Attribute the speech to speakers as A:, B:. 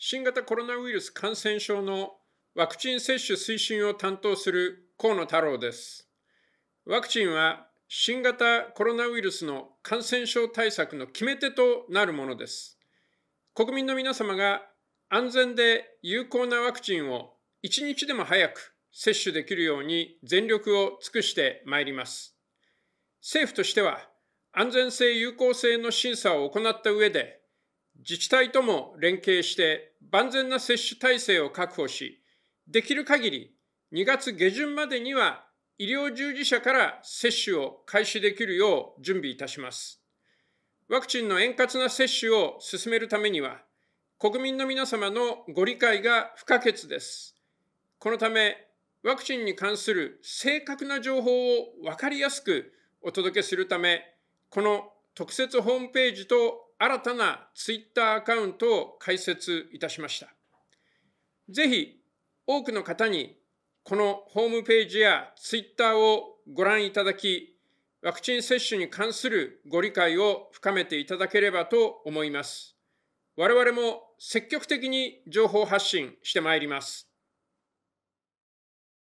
A: 新型コロナウイルス感染
B: 症のワクチン接種推進を担当する河野太郎です。ワクチンは新型コロナウイルスの感染症対策の決め手となるものです。国民の皆様が安全で有効なワクチンを一日でも早く接種できるように全力を尽くしてまいります。政府としては安全性有効性の審査を行った上で自治体とも連携して万全な接種体制を確保し、できる限り2月下旬までには医療従事者から接種を開始できるよう準備いたします。ワクチンの円滑な接種を進めるためには、国民の皆様のご理解が不可欠です。このため、ワクチンに関する正確な情報をわかりやすくお届けするため、この特設ホームページと新たなツイッターアカウントを開設いたしました。ぜひ多くの方にこのホームページやツイッターをご覧いただき、ワクチン接種に関するご理解を深めていただければと思います。我々も積極的に情報発信して
A: まいります。